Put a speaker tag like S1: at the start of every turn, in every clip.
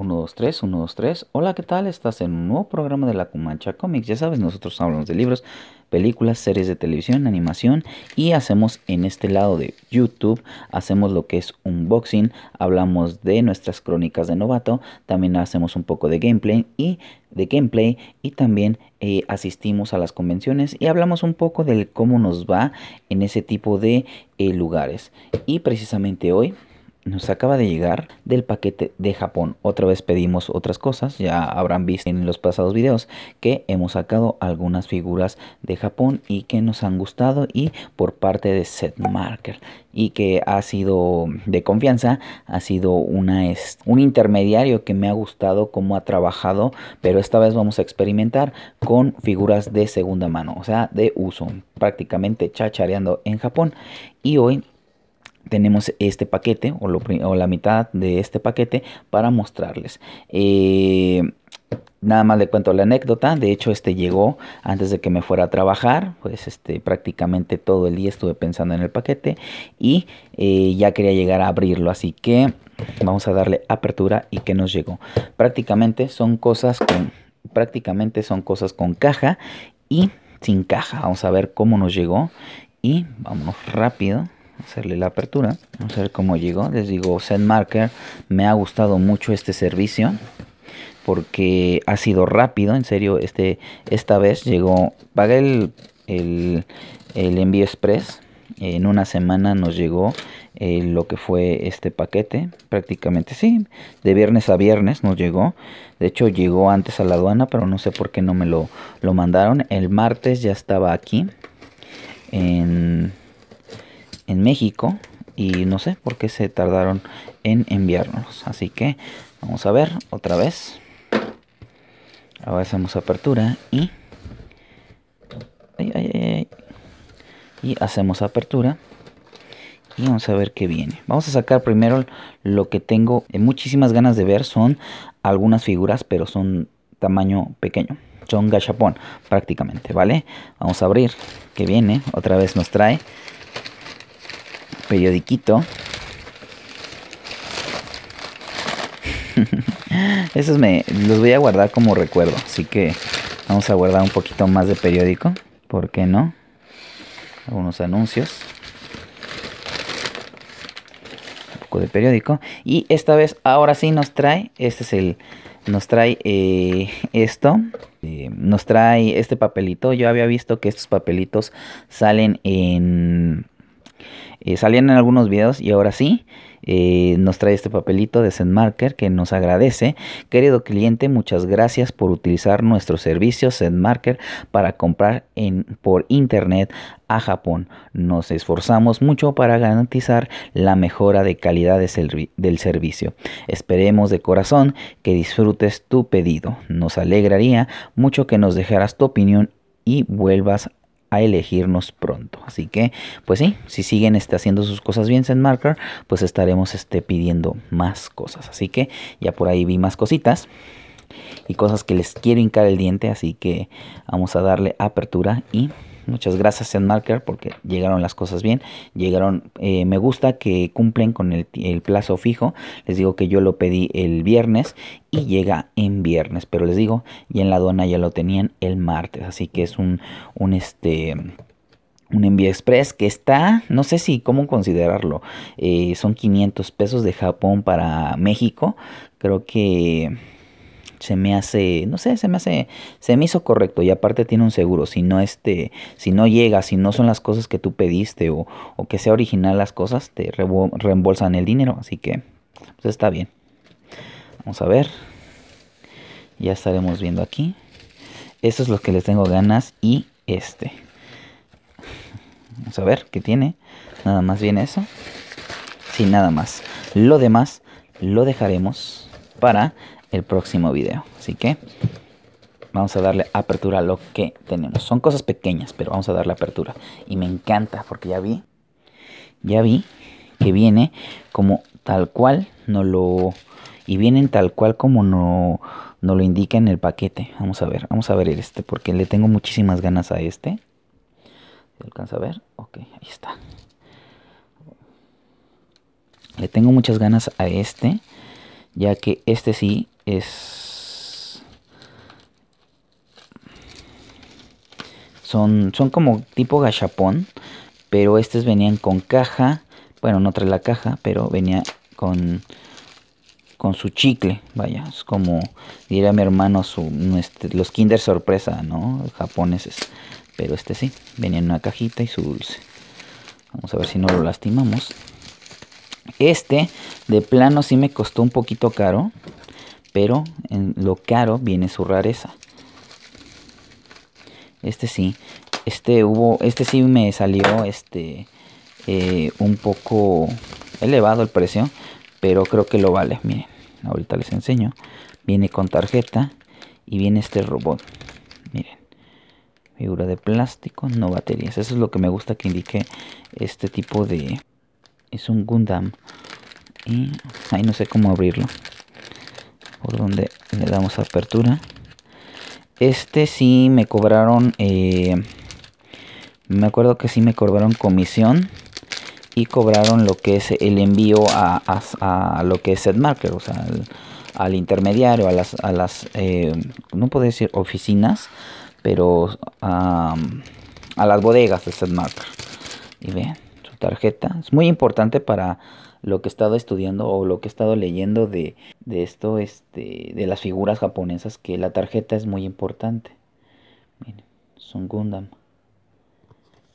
S1: 1, 2, 3, 1, 2, 3. Hola, ¿qué tal? Estás en un nuevo programa de la Comancha Comics. Ya sabes, nosotros hablamos de libros, películas, series de televisión, animación y hacemos en este lado de YouTube, hacemos lo que es unboxing, hablamos de nuestras crónicas de novato, también hacemos un poco de gameplay y de gameplay y también eh, asistimos a las convenciones y hablamos un poco del cómo nos va en ese tipo de eh, lugares. Y precisamente hoy nos acaba de llegar del paquete de Japón. Otra vez pedimos otras cosas, ya habrán visto en los pasados videos que hemos sacado algunas figuras de Japón y que nos han gustado y por parte de Set Marker y que ha sido de confianza, ha sido una un intermediario que me ha gustado cómo ha trabajado, pero esta vez vamos a experimentar con figuras de segunda mano, o sea, de uso, prácticamente chachareando en Japón y hoy tenemos este paquete o, la mitad de este paquete para mostrarles. Eh, nada más le cuento la anécdota. De hecho, este llegó antes de que me fuera a trabajar. Pues este, prácticamente todo el día estuve pensando en el paquete y eh, ya quería llegar a abrirlo. Así que vamos a darle apertura y que nos llegó. Prácticamente son cosas con, prácticamente son cosas con caja y sin caja. Vamos a ver cómo nos llegó y vámonos rápido hacerle la apertura. Vamos a ver cómo llegó. Les digo, marker me ha gustado mucho este servicio porque ha sido rápido, en serio, este, esta vez llegó, pagué el, el, el envío express, en una semana nos llegó eh, lo que fue este paquete, prácticamente sí, de viernes a viernes nos llegó, de hecho llegó antes a la aduana, pero no sé por qué no me lo, lo mandaron, el martes ya estaba aquí, en, en México y no sé por qué se tardaron en enviarnos Así que vamos a ver otra vez. Ahora hacemos apertura y... y hacemos apertura. Y vamos a ver qué viene. Vamos a sacar primero lo que tengo eh, muchísimas ganas de ver. Son algunas figuras, pero son tamaño pequeño. Son gachapón prácticamente, ¿vale? Vamos a abrir. Que viene. Otra vez nos trae periodiquito. Esos me los voy a guardar como recuerdo, así que vamos a guardar un poquito más de periódico, ¿por qué no? Algunos anuncios. Un poco de periódico y esta vez ahora sí nos trae, este es el nos trae eh, esto, eh, nos trae este papelito. Yo había visto que estos papelitos salen en eh, salían en algunos videos y ahora sí. Eh, nos trae este papelito de Sendmarker que nos agradece. Querido cliente, muchas gracias por utilizar nuestro servicio Sendmarker para comprar en, por internet a Japón. Nos esforzamos mucho para garantizar la mejora de calidad del servicio. Esperemos de corazón que disfrutes tu pedido. Nos alegraría mucho que nos dejaras tu opinión y vuelvas a elegirnos pronto. Así que, pues sí, si siguen este, haciendo sus cosas bien marker, pues estaremos este, pidiendo más cosas. Así que ya por ahí vi más cositas y cosas que les quiero hincar el diente, así que vamos a darle apertura y Muchas gracias Marker porque llegaron las cosas bien. Llegaron, eh, me gusta que cumplen con el, plazo fijo. Les digo que yo lo pedí el viernes y llega en viernes. Pero les digo, y en la aduana ya lo tenían el martes. Así que es un, un este un envío express que está, no sé si cómo considerarlo, eh, son 500 pesos de Japón para México. Creo que se me hace, no sé, se me hace, se me hizo correcto y aparte tiene un seguro, si no este, si no llega, si no son las cosas que tú pediste o, o que sea original las cosas, te reembolsan el dinero, así que pues está bien. Vamos a ver, ya estaremos viendo aquí. Eso es lo que les tengo ganas y este. Vamos a ver qué tiene. Nada más viene eso. Sí, nada más. Lo demás lo dejaremos para el próximo video. Así que vamos a darle apertura a lo que tenemos. Son cosas pequeñas, pero vamos a darle apertura. Y me encanta porque ya vi, ya vi que viene como tal cual no lo... Y vienen tal cual como no, no lo indica en el paquete. Vamos a ver, vamos a ver este porque le tengo muchísimas ganas a este. ¿Se alcanza a ver? Ok, ahí está. Le tengo muchas ganas a este, ya que este sí son, son como tipo gachapón, pero estos venían con caja. Bueno, no trae la caja, pero venía con, con su chicle. Vaya, es como diría mi hermano los Kinder Sorpresa, ¿no? Japoneses. Pero este sí, venía en una cajita y su dulce. Vamos a ver si no lo lastimamos. Este, de plano, sí me costó un poquito caro pero en lo caro viene su rareza. Este sí, este hubo, este sí me salió este eh, un poco elevado el precio, pero creo que lo vale. Miren, ahorita les enseño. Viene con tarjeta y viene este robot. Miren, figura de plástico, no baterías. Eso es lo que me gusta que indique este tipo de... Es un Gundam. Y ahí no sé cómo abrirlo por donde le damos apertura este sí me cobraron eh, me acuerdo que sí me cobraron comisión y cobraron lo que es el envío a, lo que es setmarker o sea al, intermediario a las eh, no puedo decir oficinas pero a las bodegas de setmarker y vean su tarjeta es muy importante para lo que he estado estudiando o lo que he estado leyendo de, esto, este, de las figuras japonesas, que la tarjeta es muy importante. Miren, son Gundam.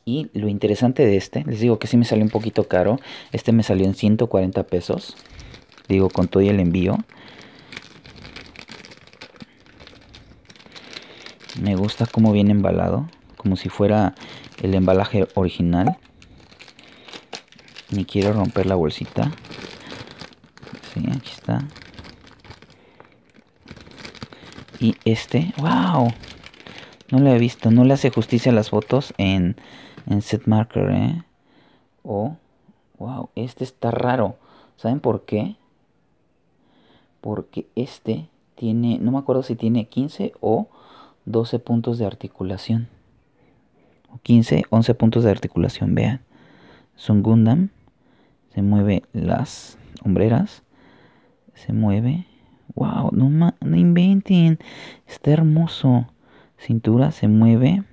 S1: Y lo interesante de este, les digo que sí me salió un poquito caro. Este me salió en 140 pesos. Digo, con todo y el envío. Me gusta cómo viene embalado. Como si fuera el embalaje original ni quiero romper la bolsita sí aquí está y este wow no lo he visto no le hace justicia a las fotos en en set marker eh o oh, wow este está raro saben por qué porque este tiene no me acuerdo si tiene 15 o 12 puntos de articulación 15, 11 puntos de articulación, vean. Es Gundam. Se mueve las hombreras. Se mueve. ¡Wow! No, no inventen. Está hermoso. Cintura se mueve.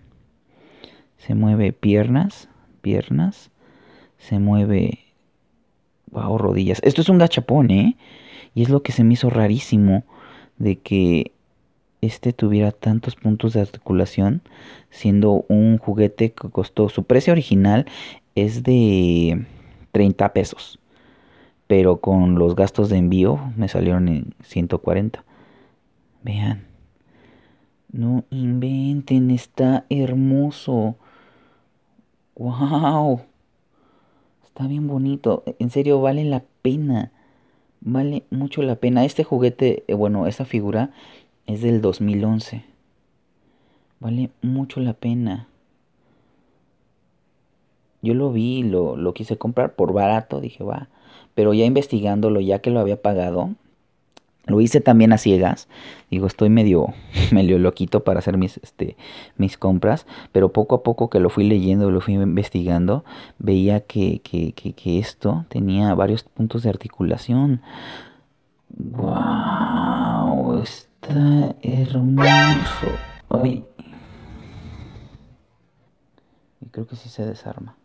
S1: Se mueve piernas. Piernas. Se mueve. ¡Wow! Rodillas. Esto es un gachapón, ¿eh? Y es lo que se me hizo rarísimo. De que este tuviera tantos puntos de articulación, siendo un juguete que costó su precio original es de 30 pesos. Pero con los gastos de envío me salieron en 140. Vean. No inventen, está hermoso. ¡Wow! Está bien bonito. En serio, vale la pena. Vale mucho la pena. Este juguete, eh, bueno, esa figura es del 2011. Vale mucho la pena. Yo lo vi, lo, quise comprar por barato, dije, va. Pero ya investigándolo, ya que lo había pagado, lo hice también a ciegas. Digo, estoy medio, medio loquito para hacer mis, este, mis compras. Pero poco a poco que lo fui leyendo, lo fui investigando, veía que, que esto tenía varios puntos de articulación. ¡Wow! Está hermoso. Ay. Y creo que sí se desarma.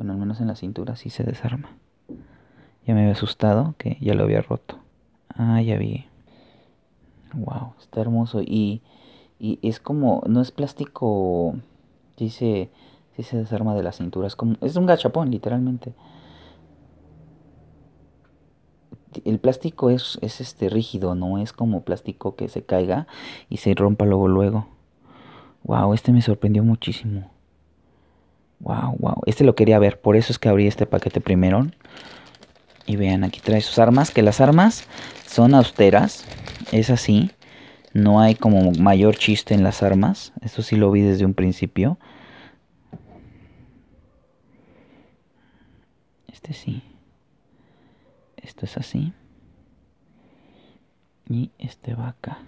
S1: Bueno, al menos en la cintura sí se desarma. Ya me había asustado que ya lo había roto. Ah, ya vi. Wow, está hermoso. Y, y es como, no es plástico, dice, sí, se desarma de la cintura. Es es un gachapón, literalmente. El plástico es, es este rígido, no es como plástico que se caiga y se rompa luego luego. Wow, este me sorprendió muchísimo. Wow, wow. Este lo quería ver. Por eso es que abrí este paquete primero. Y vean, aquí trae sus armas. Que las armas son austeras. Es así. No hay como mayor chiste en las armas. Esto sí lo vi desde un principio. Este sí. Esto es así. Y este va acá.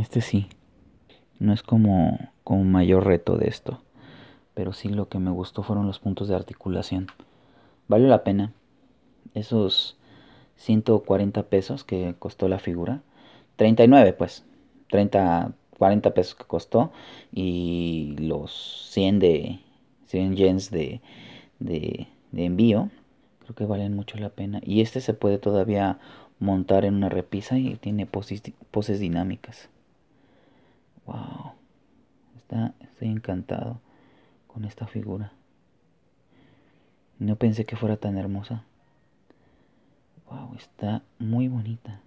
S1: Este sí. No es como, como mayor reto de esto. Pero sí lo que me gustó fueron los puntos de articulación. Vale la pena. Esos 140 pesos que costó la figura. 39 pues. 30, 40 pesos que costó. Y los 100 de... 100 yens de, envío. Creo que valen mucho la pena. Y este se puede todavía montar en una repisa y tiene poses dinámicas. Wow. Está, estoy encantado con esta figura. No pensé que fuera tan hermosa. Wow, está muy bonita.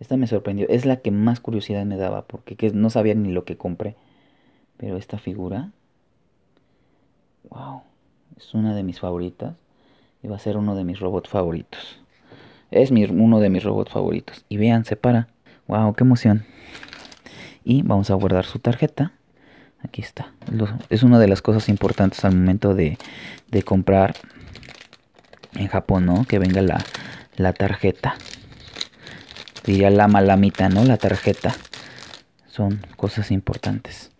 S1: Esta me sorprendió. Es la que más curiosidad me daba porque no sabía ni lo que compré. Pero esta figura, wow, es una de mis favoritas. Y va a ser uno de mis robots favoritos. Es uno de mis robots favoritos. Y vean, se para. Wow, qué emoción y vamos a guardar su tarjeta aquí está es una de las cosas importantes al momento de, de comprar en Japón no que venga la, la tarjeta diría la malamita no la tarjeta son cosas importantes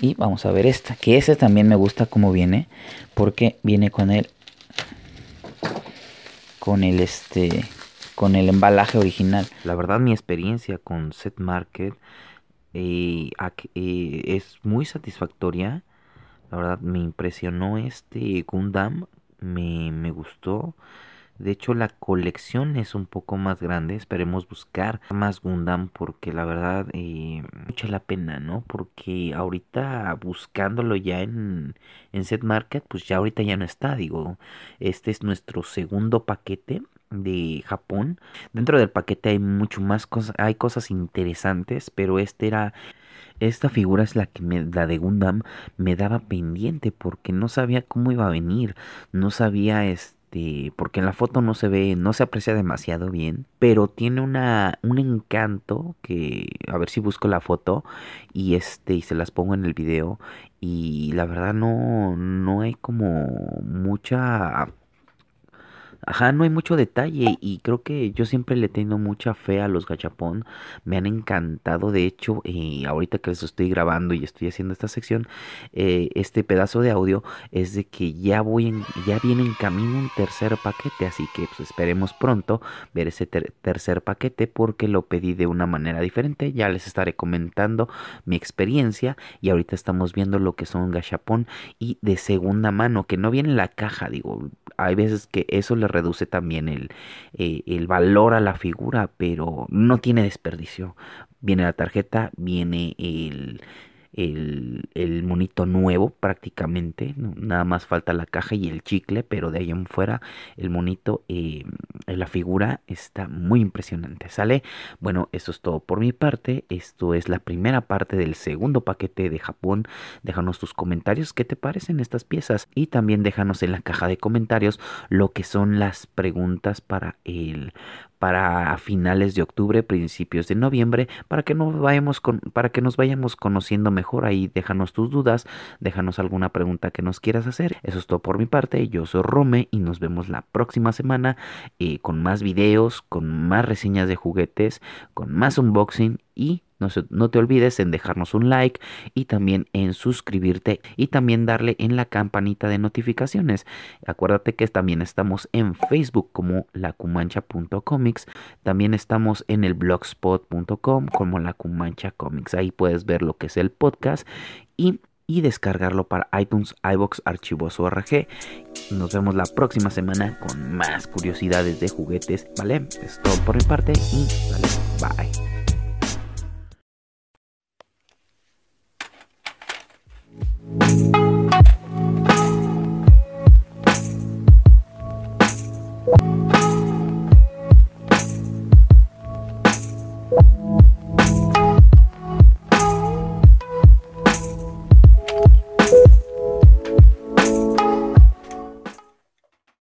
S1: y vamos a ver esta que ese también me gusta como viene porque viene con el con el este con el embalaje original la verdad mi experiencia con Set Market es muy satisfactoria. La verdad me impresionó este Gundam, me, gustó. De hecho la colección es un poco más grande, esperemos buscar más Gundam porque la verdad eh, mucha la pena, ¿no? Porque ahorita buscándolo ya en, en Set Market, pues ya ahorita ya no está, digo, este es nuestro segundo paquete de Japón. Dentro del paquete hay mucho más cosas, hay cosas interesantes, pero este era esta figura es la que me, la de Gundam me daba pendiente porque no sabía cómo iba a venir, no sabía este, porque en la foto no se ve, no se aprecia demasiado bien, pero tiene una un encanto que a ver si busco la foto y este y se las pongo en el video y la verdad no no hay como mucha Ajá, no hay mucho detalle y creo que yo siempre le tengo mucha fe a los gachapón. Me han encantado, de hecho, y ahorita que les estoy grabando y estoy haciendo esta sección, eh, este pedazo de audio es de que ya voy, ya viene en camino un tercer paquete, así que pues, esperemos pronto ver ese tercer paquete porque lo pedí de una manera diferente. Ya les estaré comentando mi experiencia y ahorita estamos viendo lo que son gachapón y de segunda mano que no viene la caja, digo, hay veces que eso le reduce también eh, el, valor a la figura, pero no tiene desperdicio. Viene la tarjeta, viene el el, monito nuevo prácticamente, nada más falta la caja y el chicle, pero de ahí en fuera el monito, eh, la figura está muy impresionante, ¿sale? Bueno, eso es todo por mi parte, esto es la primera parte del segundo paquete de Japón, déjanos tus comentarios, ¿qué te parecen estas piezas? Y también déjanos en la caja de comentarios lo que son las preguntas para el para finales de octubre, principios de noviembre, para que nos vayamos con, para que nos vayamos conociendo mejor ahí. Déjanos tus dudas, déjanos alguna pregunta que nos quieras hacer. Eso es todo por mi parte. Yo soy Rome y nos vemos la próxima semana eh, con más videos, con más reseñas de juguetes, con más unboxing y no, te olvides en dejarnos un like y también en suscribirte y también darle en la campanita de notificaciones. Acuérdate que también estamos en Facebook como lacumancha.comics. También estamos en el blogspot.com como la Ahí puedes ver lo que es el podcast y, descargarlo para iTunes, iBox, archivos ORG. Nos vemos la próxima semana con más curiosidades de juguetes. Vale, es todo por mi parte y bye.